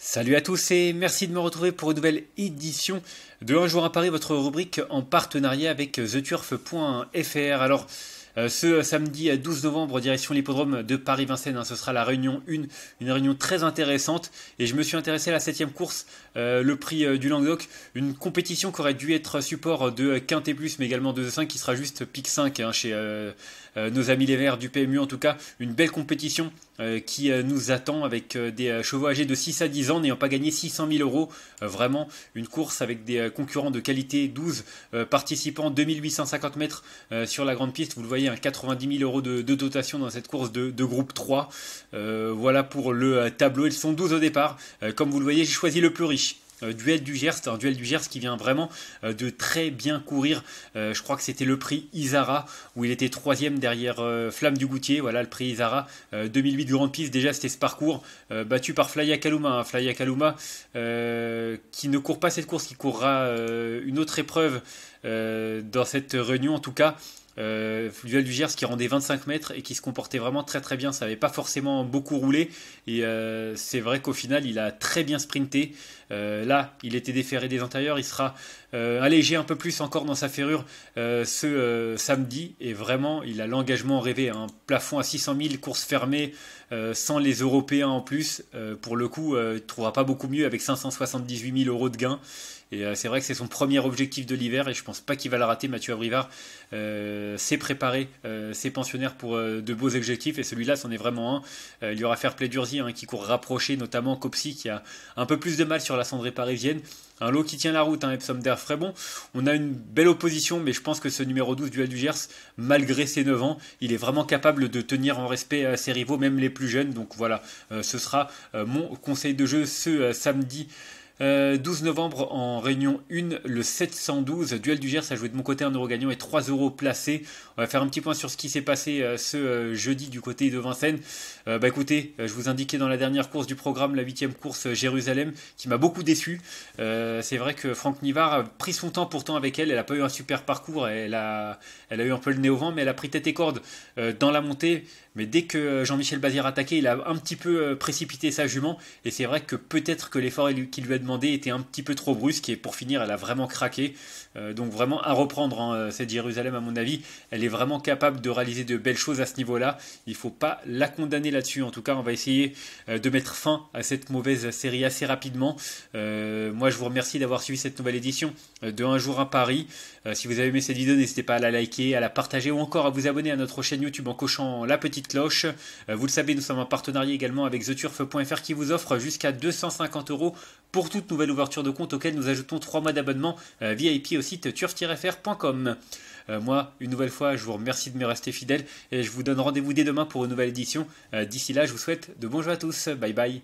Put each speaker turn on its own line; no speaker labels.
Salut à tous et merci de me retrouver pour une nouvelle édition de Un jour à Paris, votre rubrique en partenariat avec theturf.fr. Alors, euh, ce euh, samedi 12 euh, novembre, direction l'hippodrome de Paris-Vincennes, hein, ce sera la réunion 1, une réunion très intéressante. Et je me suis intéressé à la 7 course, le prix du Languedoc, une compétition qui aurait dû être support de Quintet Plus, mais également de 5 qui sera juste pic 5 hein, chez nos amis les Verts du PMU. En tout cas, une belle compétition qui nous attend avec des chevaux âgés de 6 à 10 ans n'ayant pas gagné 600 000 euros. Vraiment une course avec des concurrents de qualité, 12 participants, 2850 mètres sur la grande piste. Vous le voyez 90 000 hein, euros de, dotation dans cette course de, groupe 3. Euh, voilà pour le euh, tableau. Ils sont 12 au départ. Euh, comme vous le voyez, j'ai choisi le plus riche. duel du Gers, un duel du Gers qui vient vraiment de très bien courir. je crois que c'était le prix Isara où il était troisième derrière Flamme du Goutier. Voilà le prix Isara 2008 Grand Piste. Déjà c'était ce parcours battu par Flaya Kaluma. Hein. Kaluma qui ne court pas cette course, qui courra une autre épreuve euh, dans cette réunion, en tout cas, euh, duel du Gers qui rendait 25 mètres et qui se comportait vraiment très très bien. Ça n'avait pas forcément beaucoup roulé et euh, c'est vrai qu'au final il a très bien sprinté. Euh, là, il était déféré des antérieurs, il sera allégé un peu plus encore dans sa ferrure ce samedi et vraiment il a l'engagement rêvé. Un hein. plafond à 600 000, course fermée, sans les Européens en plus. pour le coup, il ne trouvera pas beaucoup mieux avec 578 000 euros de gains. Et c'est vrai que c'est son premier objectif de l'hiver et je je pense pas qu'il va la rater. Mathieu Abrivard s'est euh, préparé ses euh, pensionnaires pour euh, de beaux objectifs et celui-là, c'en est vraiment un. il y aura faire play hein, qui court rapprocher, notamment Copsi qui a un peu plus de mal sur la cendrée parisienne. Un lot qui tient la route, un hein, Epsom On a une belle opposition, mais je pense que ce numéro 12 du Gers, malgré ses 9 ans, il est vraiment capable de tenir en respect ses rivaux, même les plus jeunes. Donc voilà, ce sera mon conseil de jeu ce samedi 12 euh, novembre en Réunion 1, le 712, duel du Gers a joué de mon côté un euro gagnant et 3 euros placés. On va faire un petit point sur ce qui s'est passé euh, ce euh, jeudi du côté de Vincennes. bah écoutez, je vous indiquais dans la dernière course du programme, la huitième course Jérusalem, qui m'a beaucoup déçu. c'est vrai que Franck Nivard a pris son temps pourtant avec elle, elle n'a pas eu un super parcours, elle a, elle a eu un peu le nez au vent, mais elle a pris tête et corde dans la montée. Mais dès que Jean-Michel Bazir attaqué il a un petit peu précipité sa jument, et c'est vrai que peut-être que l'effort qu'il lui a demandé était un petit peu trop brusque et pour finir, elle a vraiment craqué. Euh, donc vraiment à reprendre hein, euh, cette Jérusalem à mon avis. Elle est vraiment capable de réaliser de belles choses à ce niveau-là. Il faut pas la condamner là-dessus. En tout cas, on va essayer euh, de mettre fin à cette mauvaise série assez rapidement. moi, je vous remercie d'avoir suivi cette nouvelle édition de Un jour à Paris. si vous avez aimé cette vidéo, n'hésitez pas à la liker, à la partager ou encore à vous abonner à notre chaîne YouTube en cochant la petite cloche. vous le savez, nous sommes en partenariat également avec theturf.fr qui vous offre jusqu'à 250 euros pour tout nouvelle ouverture de compte auquel nous ajoutons 3 mois d'abonnement euh, VIP au site turf-fr.com. Euh, moi, une nouvelle fois, je vous remercie de me rester fidèle et je vous donne rendez-vous dès demain pour une nouvelle édition. Euh, d'ici là, je vous souhaite de bons jeux à tous. Bye bye.